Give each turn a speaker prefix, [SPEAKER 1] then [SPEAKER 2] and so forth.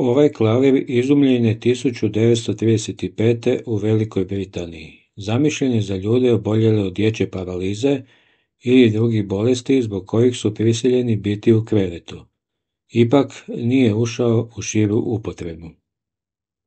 [SPEAKER 1] Ovaj klavir izumljen je 1935. u Velikoj Britaniji. Zamišljen je za ljude oboljele od dječje paralize ili drugih bolesti zbog kojih su prisiljeni biti u krevetu. Ipak nije ušao u širu upotrebu.